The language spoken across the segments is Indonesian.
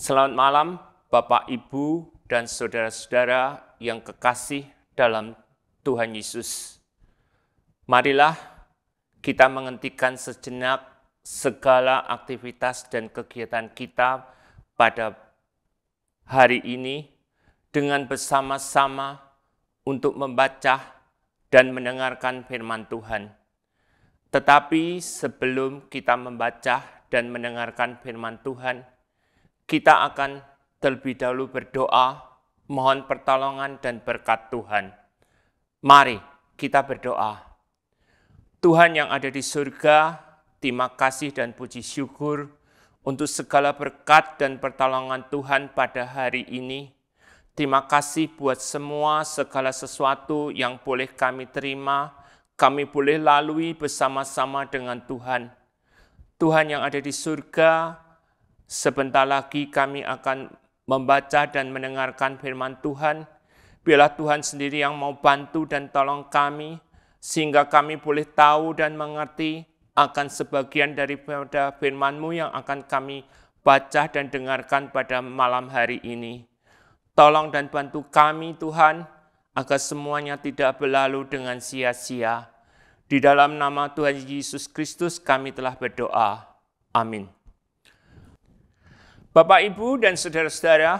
Selamat malam, Bapak, Ibu, dan saudara-saudara yang kekasih dalam Tuhan Yesus. Marilah kita menghentikan sejenak segala aktivitas dan kegiatan kita pada hari ini dengan bersama-sama untuk membaca dan mendengarkan firman Tuhan. Tetapi sebelum kita membaca dan mendengarkan firman Tuhan, kita akan terlebih dahulu berdoa, mohon pertolongan dan berkat Tuhan. Mari kita berdoa. Tuhan yang ada di surga, terima kasih dan puji syukur untuk segala berkat dan pertolongan Tuhan pada hari ini. Terima kasih buat semua segala sesuatu yang boleh kami terima, kami boleh lalui bersama-sama dengan Tuhan. Tuhan yang ada di surga, Sebentar lagi kami akan membaca dan mendengarkan firman Tuhan. Biarlah Tuhan sendiri yang mau bantu dan tolong kami, sehingga kami boleh tahu dan mengerti akan sebagian daripada firman-Mu yang akan kami baca dan dengarkan pada malam hari ini. Tolong dan bantu kami Tuhan, agar semuanya tidak berlalu dengan sia-sia. Di dalam nama Tuhan Yesus Kristus kami telah berdoa. Amin. Bapak, Ibu, dan saudara-saudara,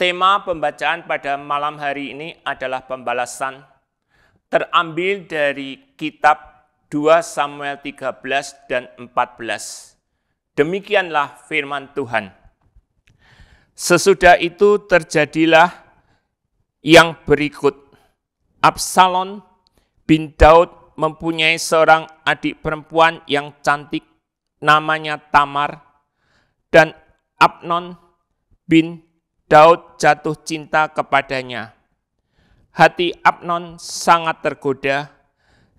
tema pembacaan pada malam hari ini adalah pembalasan terambil dari kitab 2 Samuel 13 dan 14. Demikianlah firman Tuhan. Sesudah itu terjadilah yang berikut. Absalon bin Daud mempunyai seorang adik perempuan yang cantik namanya Tamar dan Abnon bin Daud jatuh cinta kepadanya. Hati Abnon sangat tergoda,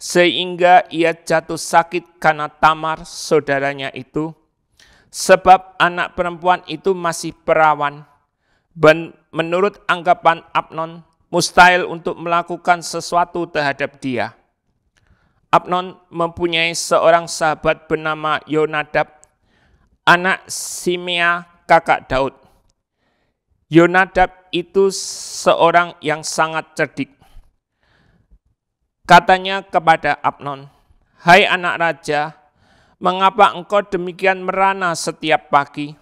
sehingga ia jatuh sakit karena Tamar, saudaranya itu, sebab anak perempuan itu masih perawan. Ben, menurut anggapan Abnon, mustahil untuk melakukan sesuatu terhadap dia. Abnon mempunyai seorang sahabat bernama Yonadab anak Simea kakak Daud. Yonadab itu seorang yang sangat cerdik. Katanya kepada Abnon, Hai anak raja, mengapa engkau demikian merana setiap pagi?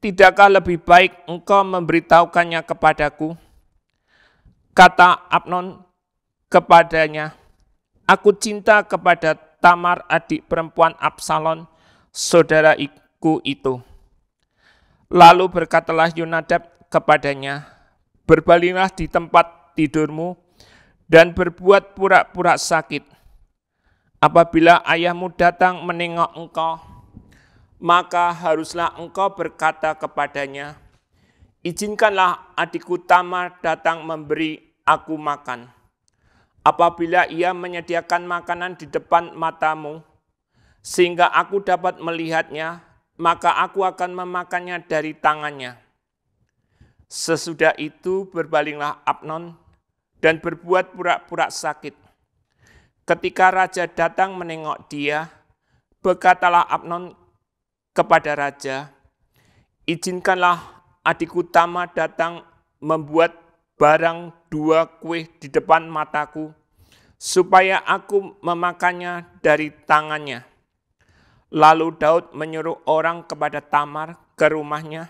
Tidakkah lebih baik engkau memberitahukannya kepadaku? Kata Abnon kepadanya, Aku cinta kepada Tamar adik perempuan Absalon, saudaraku itu. Lalu berkatalah Yunadab kepadanya, berbalinglah di tempat tidurmu dan berbuat pura-pura sakit. Apabila ayahmu datang menengok engkau, maka haruslah engkau berkata kepadanya, Izinkanlah adikku Tamar datang memberi aku makan. Apabila ia menyediakan makanan di depan matamu, sehingga aku dapat melihatnya, maka aku akan memakannya dari tangannya. Sesudah itu berbalinglah Abnon dan berbuat pura-pura sakit. Ketika raja datang menengok dia, berkatalah Abnon kepada raja, "Izinkanlah adikku Tama datang membuat barang dua kue di depan mataku, supaya aku memakannya dari tangannya." Lalu Daud menyuruh orang kepada Tamar ke rumahnya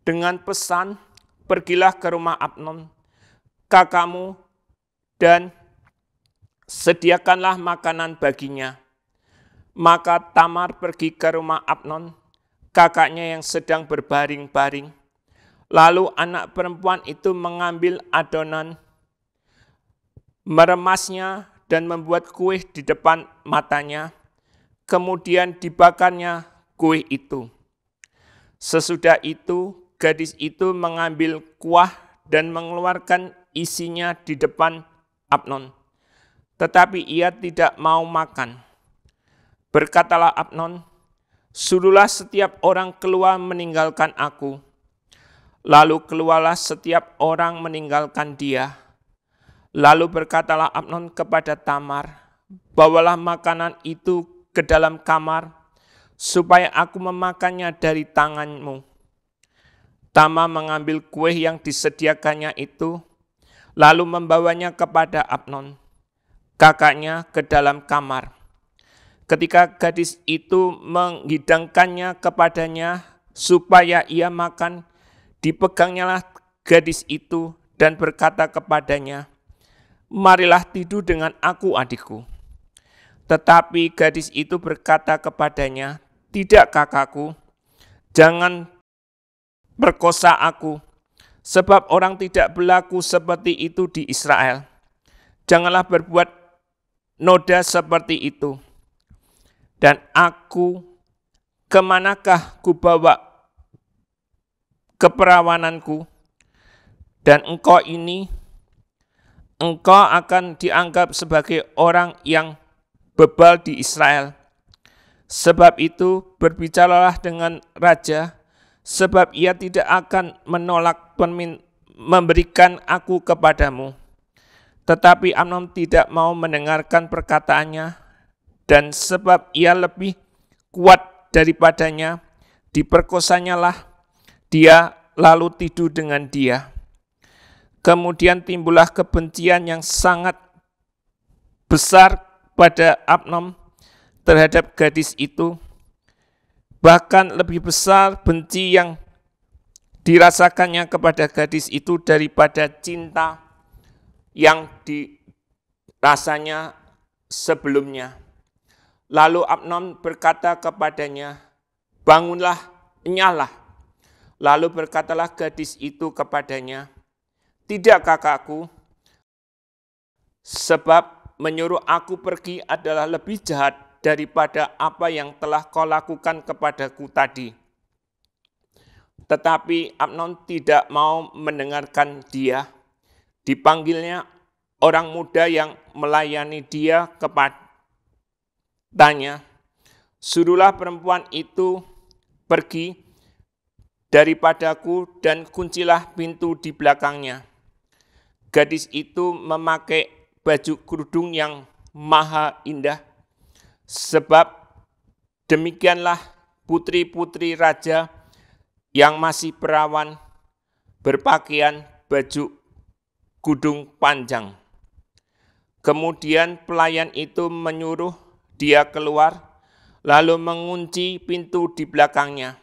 dengan pesan, pergilah ke rumah Abnon, kakamu dan sediakanlah makanan baginya. Maka Tamar pergi ke rumah Abnon, kakaknya yang sedang berbaring-baring. Lalu anak perempuan itu mengambil adonan, meremasnya, dan membuat kue di depan matanya kemudian dibakarnya kue itu. Sesudah itu, gadis itu mengambil kuah dan mengeluarkan isinya di depan Abnon. Tetapi ia tidak mau makan. Berkatalah Abnon, Suruhlah setiap orang keluar meninggalkan aku. Lalu keluarlah setiap orang meninggalkan dia. Lalu berkatalah Abnon kepada Tamar, Bawalah makanan itu ke dalam kamar, supaya aku memakannya dari tanganmu. Tama mengambil kue yang disediakannya itu, lalu membawanya kepada Abnon, kakaknya ke dalam kamar. Ketika gadis itu menghidangkannya kepadanya supaya ia makan, dipegangnyalah gadis itu dan berkata kepadanya, Marilah tidur dengan aku adikku. Tetapi gadis itu berkata kepadanya, "Tidak, kakakku, jangan perkosa aku, sebab orang tidak berlaku seperti itu di Israel. Janganlah berbuat noda seperti itu." Dan aku, kemanakah kubawa keperawananku? Dan engkau ini, engkau akan dianggap sebagai orang yang bebal di Israel. Sebab itu berbicaralah dengan raja, sebab ia tidak akan menolak pemin, memberikan aku kepadamu. Tetapi Amnon tidak mau mendengarkan perkataannya, dan sebab ia lebih kuat daripadanya, diperkosanyalah dia lalu tidur dengan dia. Kemudian timbullah kebencian yang sangat besar pada Abnom terhadap gadis itu, bahkan lebih besar benci yang dirasakannya kepada gadis itu daripada cinta yang dirasanya sebelumnya. Lalu Abnon berkata kepadanya, bangunlah, nyalah. Lalu berkatalah gadis itu kepadanya, tidak kakakku, sebab menyuruh aku pergi adalah lebih jahat daripada apa yang telah kau lakukan kepadaku tadi. Tetapi Amnon tidak mau mendengarkan dia. Dipanggilnya orang muda yang melayani dia kepadanya. Suruhlah perempuan itu pergi daripadaku dan kuncilah pintu di belakangnya. Gadis itu memakai baju kerudung yang maha indah, sebab demikianlah putri-putri raja yang masih perawan berpakaian baju kudung panjang. Kemudian pelayan itu menyuruh dia keluar, lalu mengunci pintu di belakangnya.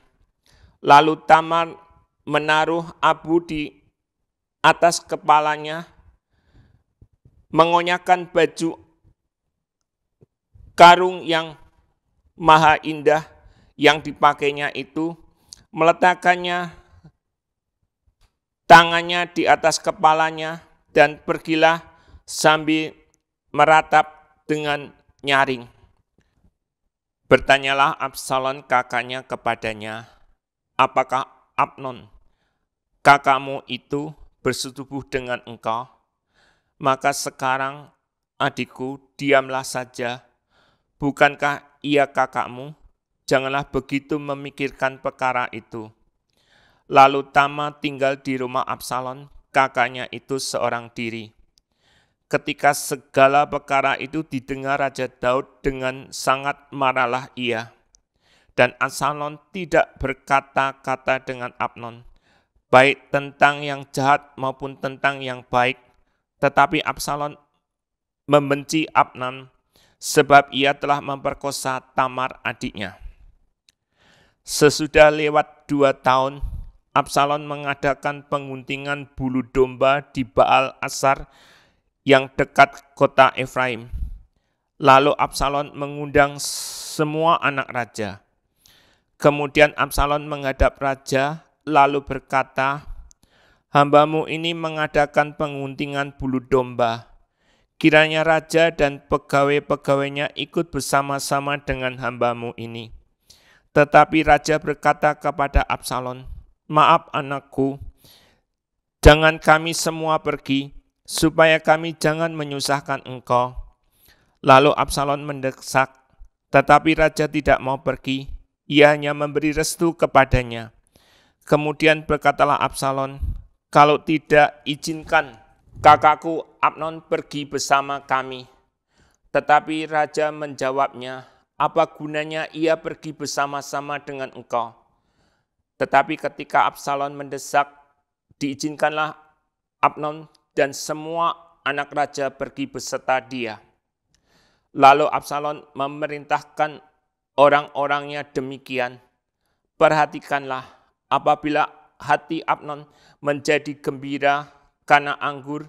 Lalu Tamar menaruh abu di atas kepalanya mengonyakan baju karung yang maha indah yang dipakainya itu, meletakkannya tangannya di atas kepalanya, dan pergilah sambil meratap dengan nyaring. Bertanyalah Absalon kakaknya kepadanya, apakah Abnon, kakakmu itu bersetubuh dengan engkau? Maka sekarang, adikku, diamlah saja. Bukankah ia kakakmu? Janganlah begitu memikirkan perkara itu. Lalu Tama tinggal di rumah Absalon, kakaknya itu seorang diri. Ketika segala perkara itu didengar Raja Daud dengan sangat marahlah ia. Dan Absalon tidak berkata-kata dengan Abnon, baik tentang yang jahat maupun tentang yang baik, tetapi Absalom membenci Abnan sebab ia telah memperkosa Tamar adiknya. Sesudah lewat dua tahun, Absalom mengadakan penguntingan bulu domba di Baal Asar yang dekat kota Efraim. Lalu Absalom mengundang semua anak raja. Kemudian Absalom menghadap raja, lalu berkata, hambamu ini mengadakan penguntingan bulu domba. Kiranya raja dan pegawai-pegawainya ikut bersama-sama dengan hambamu ini. Tetapi raja berkata kepada Absalom, Maaf anakku, jangan kami semua pergi, supaya kami jangan menyusahkan engkau. Lalu Absalom mendesak, tetapi raja tidak mau pergi, ia hanya memberi restu kepadanya. Kemudian berkatalah Absalom, kalau tidak izinkan kakakku Abnon pergi bersama kami. Tetapi raja menjawabnya, apa gunanya ia pergi bersama-sama dengan engkau? Tetapi ketika Absalon mendesak, diizinkanlah Abnon dan semua anak raja pergi beserta dia. Lalu Absalon memerintahkan orang-orangnya demikian, Perhatikanlah apabila hati Abnon menjadi gembira karena anggur,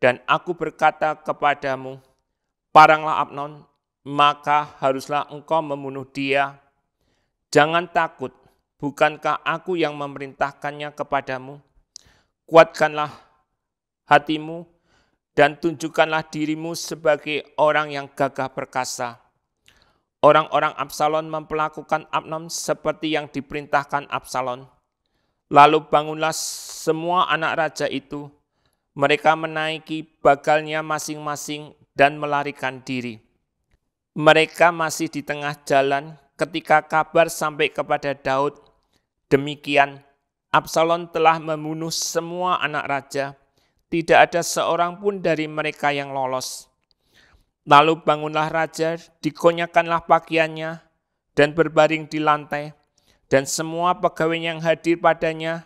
dan aku berkata kepadamu, paranglah Abnon, maka haruslah engkau membunuh dia. Jangan takut, bukankah aku yang memerintahkannya kepadamu? Kuatkanlah hatimu dan tunjukkanlah dirimu sebagai orang yang gagah perkasa. Orang-orang Absalon memperlakukan Abnon seperti yang diperintahkan Absalon. Lalu bangunlah semua anak raja itu. Mereka menaiki bagalnya masing-masing dan melarikan diri. Mereka masih di tengah jalan ketika kabar sampai kepada Daud. Demikian, Absalom telah membunuh semua anak raja. Tidak ada seorang pun dari mereka yang lolos. Lalu bangunlah raja, dikonyakanlah pakaiannya, dan berbaring di lantai dan semua pegawai yang hadir padanya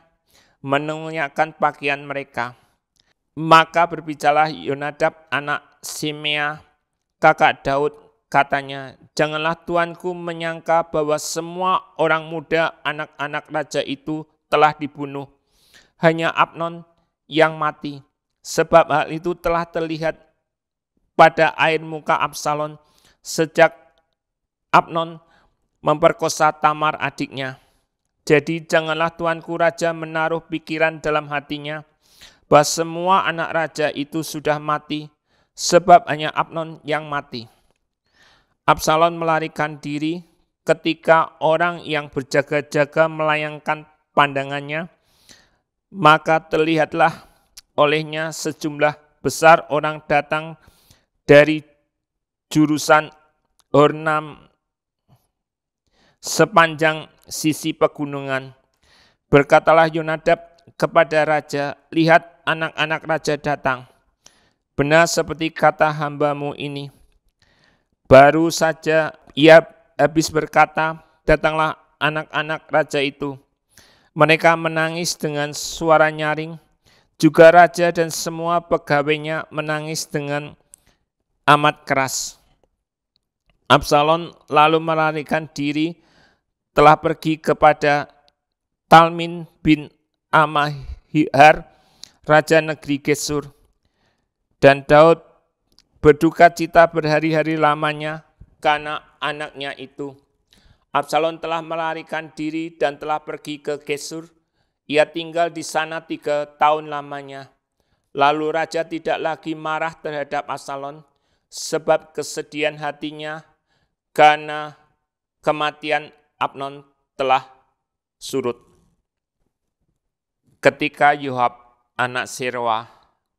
menunyakan pakaian mereka. Maka berbicaralah Yonadab anak Simea, kakak Daud, katanya, Janganlah tuanku menyangka bahwa semua orang muda anak-anak raja itu telah dibunuh. Hanya Abnon yang mati, sebab hal itu telah terlihat pada air muka Absalon sejak Abnon memperkosa Tamar adiknya. Jadi janganlah tuanku raja menaruh pikiran dalam hatinya bahwa semua anak raja itu sudah mati sebab hanya Abnon yang mati. Absalon melarikan diri ketika orang yang berjaga-jaga melayangkan pandangannya, maka terlihatlah olehnya sejumlah besar orang datang dari jurusan ornam sepanjang sisi pegunungan. Berkatalah Yonadab kepada raja, lihat anak-anak raja datang. Benar seperti kata hambamu ini. Baru saja ia habis berkata, datanglah anak-anak raja itu. Mereka menangis dengan suara nyaring, juga raja dan semua pegawainya menangis dengan amat keras. Absalom lalu melarikan diri telah pergi kepada Talmin bin Amahihar, Raja Negeri Gesur. Dan Daud berduka cita berhari-hari lamanya karena anaknya itu. Absalom telah melarikan diri dan telah pergi ke Gesur. Ia tinggal di sana tiga tahun lamanya. Lalu raja tidak lagi marah terhadap Absalom, sebab kesedihan hatinya karena kematian Abnon telah surut. Ketika Yohab anak Sirwa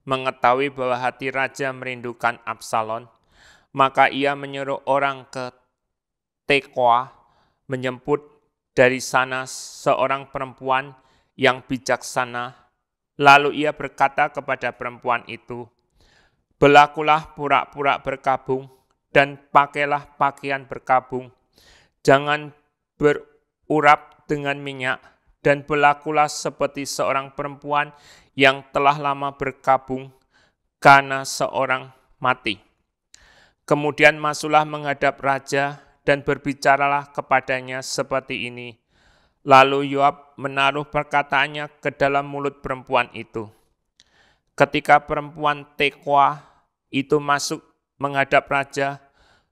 mengetahui bahwa hati raja merindukan Absalon, maka ia menyuruh orang ke Tekoa menjemput dari sana seorang perempuan yang bijaksana. Lalu ia berkata kepada perempuan itu, Belakulah pura-pura berkabung dan pakailah pakaian berkabung. Jangan berurap dengan minyak, dan berlakulah seperti seorang perempuan yang telah lama berkabung karena seorang mati. Kemudian masuklah menghadap raja dan berbicaralah kepadanya seperti ini. Lalu Yoab menaruh perkataannya ke dalam mulut perempuan itu. Ketika perempuan Tekwa itu masuk menghadap raja,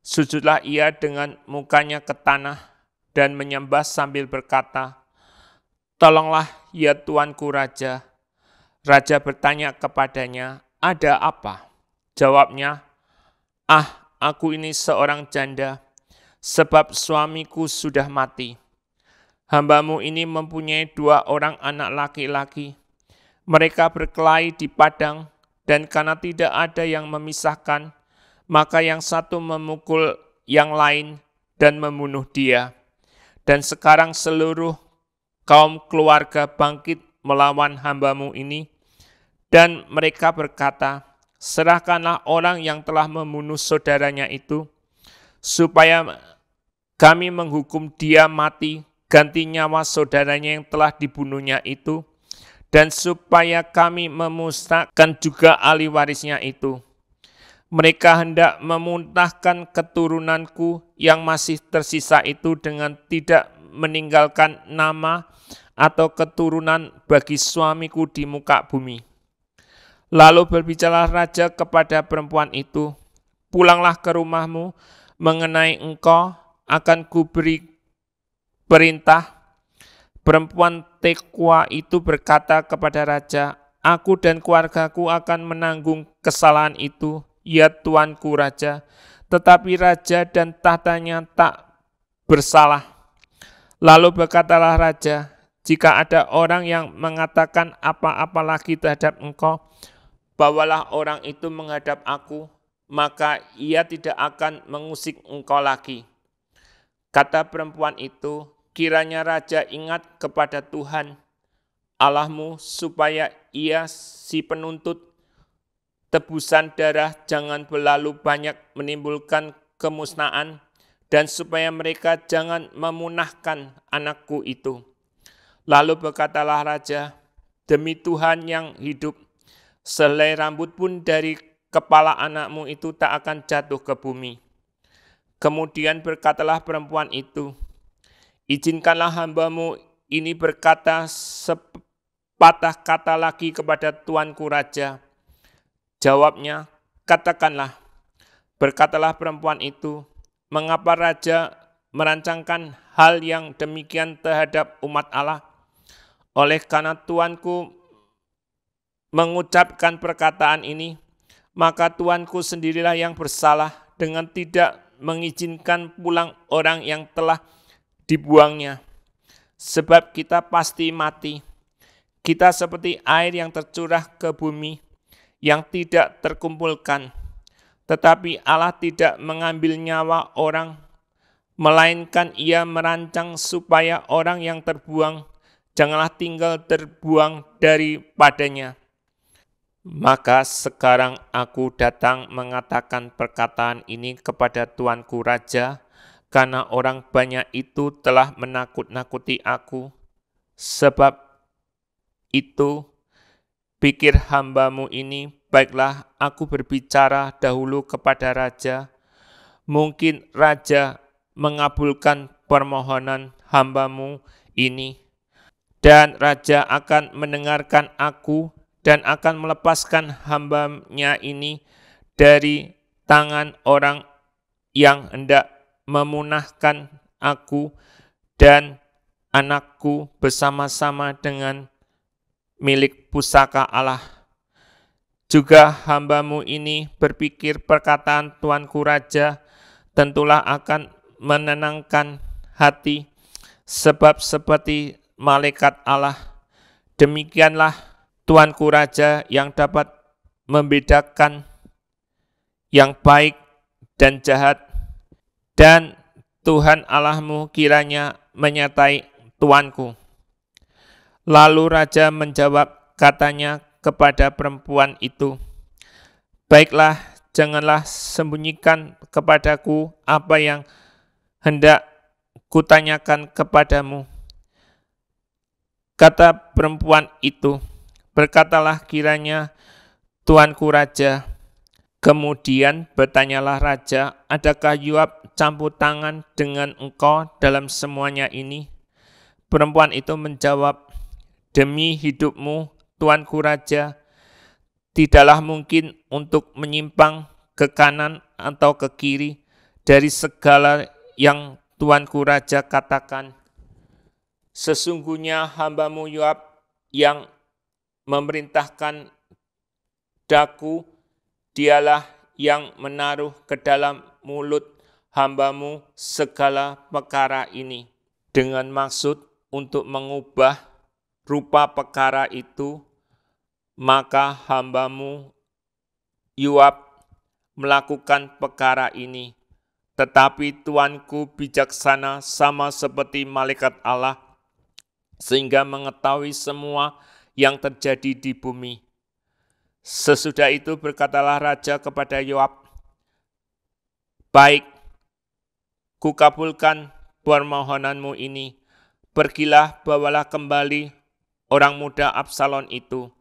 sujudlah ia dengan mukanya ke tanah dan menyembah sambil berkata, Tolonglah ya Tuanku Raja. Raja bertanya kepadanya, ada apa? Jawabnya, ah aku ini seorang janda, sebab suamiku sudah mati. Hambamu ini mempunyai dua orang anak laki-laki. Mereka berkelahi di padang, dan karena tidak ada yang memisahkan, maka yang satu memukul yang lain dan membunuh dia.' dan sekarang seluruh kaum keluarga bangkit melawan hambamu ini. Dan mereka berkata, serahkanlah orang yang telah membunuh saudaranya itu, supaya kami menghukum dia mati ganti nyawa saudaranya yang telah dibunuhnya itu, dan supaya kami memusnahkan juga ahli warisnya itu mereka hendak memuntahkan keturunanku yang masih tersisa itu dengan tidak meninggalkan nama atau keturunan bagi suamiku di muka bumi. Lalu berbicara raja kepada perempuan itu, pulanglah ke rumahmu, mengenai engkau akan kuberi perintah. Perempuan Tekwa itu berkata kepada raja, aku dan keluargaku akan menanggung kesalahan itu, ya tuanku raja, tetapi raja dan tahtanya tak bersalah. Lalu berkatalah raja, jika ada orang yang mengatakan apa-apa lagi terhadap engkau, bawalah orang itu menghadap aku, maka ia tidak akan mengusik engkau lagi. Kata perempuan itu, kiranya raja ingat kepada Tuhan, Allahmu supaya ia si penuntut tebusan darah jangan berlalu banyak menimbulkan kemusnahan dan supaya mereka jangan memunahkan anakku itu. Lalu berkatalah raja, demi Tuhan yang hidup, selai rambut pun dari kepala anakmu itu tak akan jatuh ke bumi. Kemudian berkatalah perempuan itu, izinkanlah hambamu ini berkata sepatah kata lagi kepada tuanku raja, Jawabnya, katakanlah, berkatalah perempuan itu, mengapa raja merancangkan hal yang demikian terhadap umat Allah? Oleh karena Tuanku mengucapkan perkataan ini, maka Tuanku sendirilah yang bersalah dengan tidak mengizinkan pulang orang yang telah dibuangnya. Sebab kita pasti mati. Kita seperti air yang tercurah ke bumi yang tidak terkumpulkan, tetapi Allah tidak mengambil nyawa orang, melainkan Ia merancang supaya orang yang terbuang janganlah tinggal terbuang daripadanya. Maka sekarang aku datang mengatakan perkataan ini kepada tuanku raja, karena orang banyak itu telah menakut-nakuti aku, sebab itu pikir hambamu ini, baiklah aku berbicara dahulu kepada Raja. Mungkin Raja mengabulkan permohonan hambamu ini, dan Raja akan mendengarkan aku dan akan melepaskan hambanya ini dari tangan orang yang hendak memunahkan aku dan anakku bersama-sama dengan milik pusaka Allah. Juga hambamu ini berpikir perkataan Tuanku Raja tentulah akan menenangkan hati, sebab seperti malaikat Allah, demikianlah Tuanku Raja yang dapat membedakan yang baik dan jahat, dan Tuhan Allahmu kiranya menyertai Tuanku. Lalu raja menjawab katanya kepada perempuan itu, Baiklah, janganlah sembunyikan kepadaku apa yang hendak kutanyakan kepadamu. Kata perempuan itu, berkatalah kiranya Tuanku Raja. Kemudian bertanyalah Raja, adakah Yoab campur tangan dengan engkau dalam semuanya ini? Perempuan itu menjawab, Demi hidupmu, Tuanku Raja, tidaklah mungkin untuk menyimpang ke kanan atau ke kiri dari segala yang Tuanku Raja katakan. Sesungguhnya hambamu Yoab yang memerintahkan daku, dialah yang menaruh ke dalam mulut hambamu segala perkara ini dengan maksud untuk mengubah rupa perkara itu, maka hambamu Yuap melakukan perkara ini. Tetapi Tuanku bijaksana sama seperti malaikat Allah, sehingga mengetahui semua yang terjadi di bumi. Sesudah itu berkatalah Raja kepada Yoab, Baik, kukabulkan permohonanmu ini. Pergilah, bawalah kembali orang muda Absalon itu.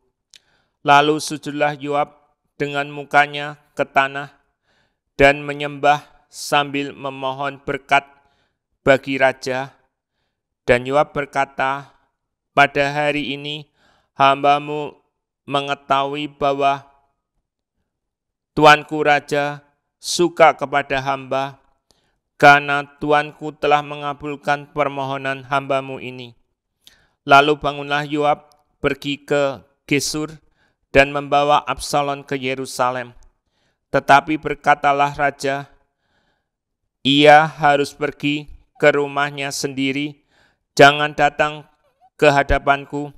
Lalu sujudlah Yoab dengan mukanya ke tanah dan menyembah sambil memohon berkat bagi raja. Dan Yoab berkata, pada hari ini hambamu mengetahui bahwa Tuanku Raja suka kepada hamba, karena Tuanku telah mengabulkan permohonan hambamu ini. Lalu bangunlah Yoab pergi ke Gesur dan membawa Absalon ke Yerusalem. Tetapi berkatalah raja, ia harus pergi ke rumahnya sendiri, jangan datang ke hadapanku.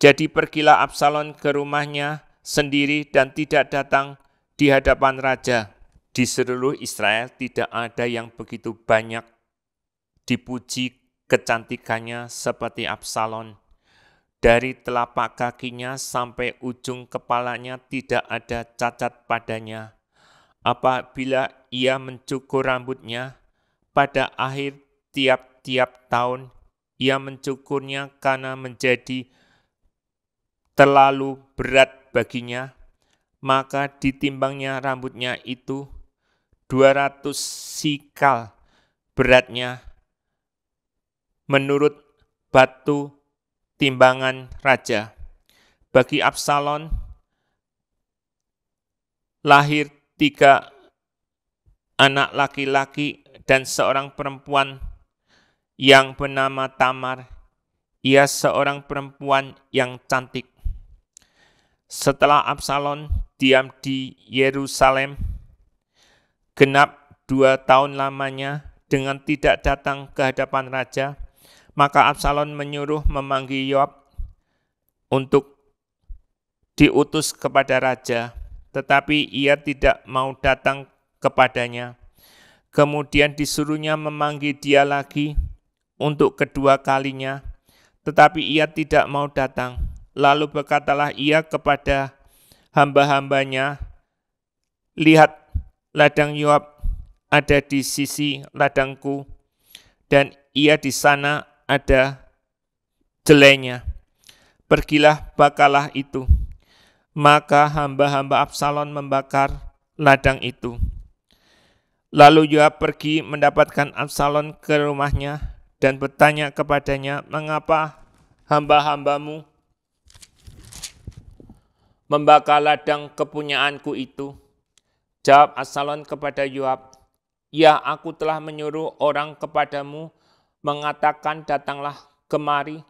Jadi pergilah Absalon ke rumahnya sendiri dan tidak datang di hadapan raja. Di seluruh Israel tidak ada yang begitu banyak dipuji kecantikannya seperti Absalon. Dari telapak kakinya sampai ujung kepalanya tidak ada cacat padanya. Apabila ia mencukur rambutnya, pada akhir tiap-tiap tahun ia mencukurnya karena menjadi terlalu berat baginya, maka ditimbangnya rambutnya itu 200 sikal beratnya menurut batu timbangan raja. Bagi Absalon lahir tiga anak laki-laki dan seorang perempuan yang bernama Tamar. Ia seorang perempuan yang cantik. Setelah Absalon diam di Yerusalem, genap dua tahun lamanya dengan tidak datang ke hadapan raja, maka Absalon menyuruh memanggil Yoab untuk diutus kepada raja, tetapi ia tidak mau datang kepadanya. Kemudian disuruhnya memanggil dia lagi untuk kedua kalinya, tetapi ia tidak mau datang. Lalu berkatalah ia kepada hamba-hambanya, Lihat, ladang Yoab ada di sisi ladangku, dan ia di sana ada jelenya. Pergilah bakalah itu. Maka hamba-hamba Absalon membakar ladang itu. Lalu Yoab pergi mendapatkan Absalon ke rumahnya dan bertanya kepadanya, "Mengapa hamba-hambamu membakar ladang kepunyaanku itu?" Jawab Absalon kepada Yoab, "Ya, aku telah menyuruh orang kepadamu mengatakan datanglah kemari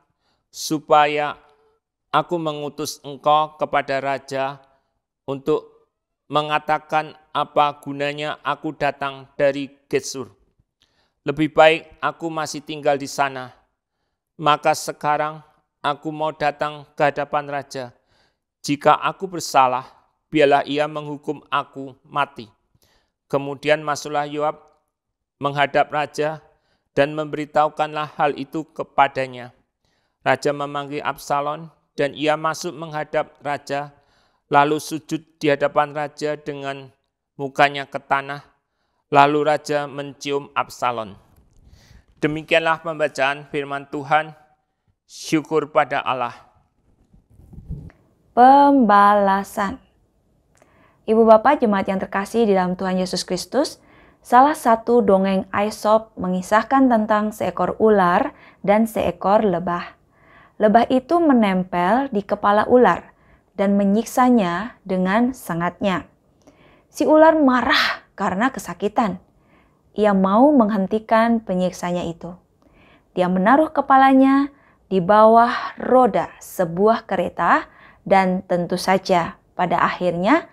supaya aku mengutus engkau kepada raja untuk mengatakan apa gunanya aku datang dari Gesur. Lebih baik aku masih tinggal di sana. Maka sekarang aku mau datang ke hadapan raja. Jika aku bersalah, biarlah ia menghukum aku mati. Kemudian masuklah Yoab menghadap raja dan memberitahukanlah hal itu kepadanya. Raja memanggil Absalon dan ia masuk menghadap raja, lalu sujud di hadapan raja dengan mukanya ke tanah, lalu raja mencium Absalon. Demikianlah pembacaan firman Tuhan, syukur pada Allah. Pembalasan Ibu Bapak jemaat yang terkasih di dalam Tuhan Yesus Kristus, Salah satu dongeng Aesop mengisahkan tentang seekor ular dan seekor lebah. Lebah itu menempel di kepala ular dan menyiksanya dengan sangatnya. Si ular marah karena kesakitan. Ia mau menghentikan penyiksanya itu. Dia menaruh kepalanya di bawah roda sebuah kereta dan tentu saja pada akhirnya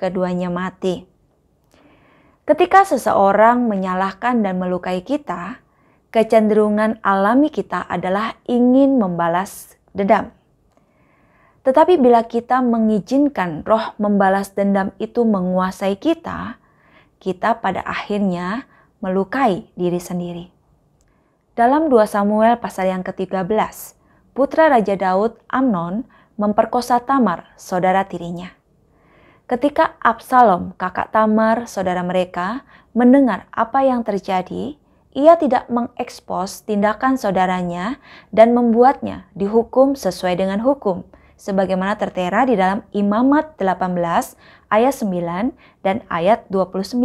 keduanya mati. Ketika seseorang menyalahkan dan melukai kita, kecenderungan alami kita adalah ingin membalas dendam. Tetapi bila kita mengizinkan roh membalas dendam itu menguasai kita, kita pada akhirnya melukai diri sendiri. Dalam 2 Samuel pasal yang ke-13, putra Raja Daud, Amnon, memperkosa Tamar, saudara tirinya. Ketika Absalom, kakak Tamar, saudara mereka, mendengar apa yang terjadi, ia tidak mengekspos tindakan saudaranya dan membuatnya dihukum sesuai dengan hukum, sebagaimana tertera di dalam Imamat 18 ayat 9 dan ayat 29.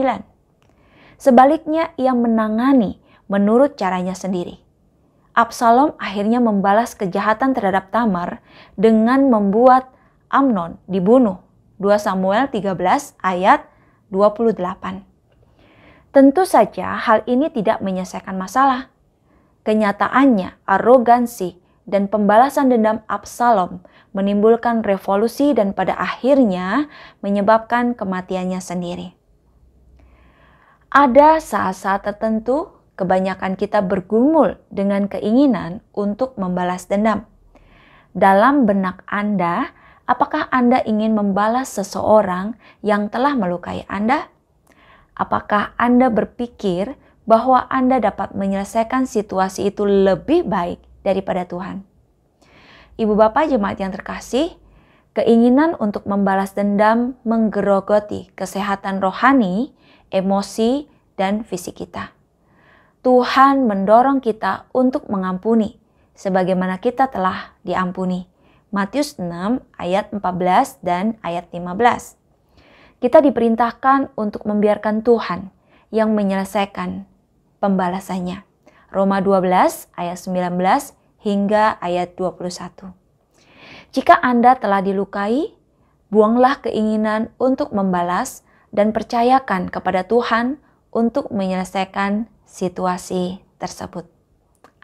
Sebaliknya ia menangani menurut caranya sendiri. Absalom akhirnya membalas kejahatan terhadap Tamar dengan membuat Amnon dibunuh 2 Samuel 13 ayat 28. Tentu saja hal ini tidak menyelesaikan masalah. Kenyataannya, arogansi dan pembalasan dendam Absalom menimbulkan revolusi dan pada akhirnya menyebabkan kematiannya sendiri. Ada saat-saat tertentu kebanyakan kita bergumul dengan keinginan untuk membalas dendam. Dalam benak Anda Apakah Anda ingin membalas seseorang yang telah melukai Anda? Apakah Anda berpikir bahwa Anda dapat menyelesaikan situasi itu lebih baik daripada Tuhan? Ibu bapak jemaat yang terkasih, keinginan untuk membalas dendam menggerogoti kesehatan rohani, emosi, dan fisik kita. Tuhan mendorong kita untuk mengampuni sebagaimana kita telah diampuni. Matius 6 ayat 14 dan ayat 15. Kita diperintahkan untuk membiarkan Tuhan yang menyelesaikan pembalasannya. Roma 12 ayat 19 hingga ayat 21. Jika Anda telah dilukai, buanglah keinginan untuk membalas dan percayakan kepada Tuhan untuk menyelesaikan situasi tersebut.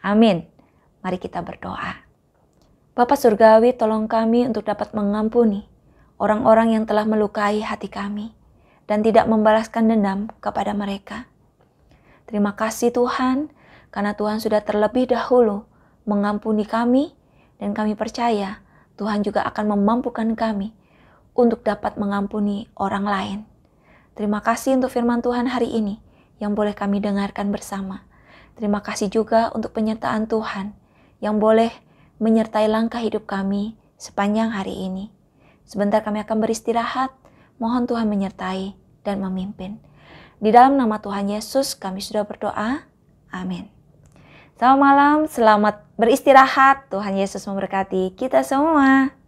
Amin. Mari kita berdoa. Bapak Surgawi tolong kami untuk dapat mengampuni orang-orang yang telah melukai hati kami dan tidak membalaskan dendam kepada mereka. Terima kasih Tuhan, karena Tuhan sudah terlebih dahulu mengampuni kami dan kami percaya Tuhan juga akan memampukan kami untuk dapat mengampuni orang lain. Terima kasih untuk firman Tuhan hari ini yang boleh kami dengarkan bersama. Terima kasih juga untuk penyertaan Tuhan yang boleh menyertai langkah hidup kami sepanjang hari ini. Sebentar kami akan beristirahat, mohon Tuhan menyertai dan memimpin. Di dalam nama Tuhan Yesus kami sudah berdoa. Amin. Selamat malam, selamat beristirahat. Tuhan Yesus memberkati kita semua.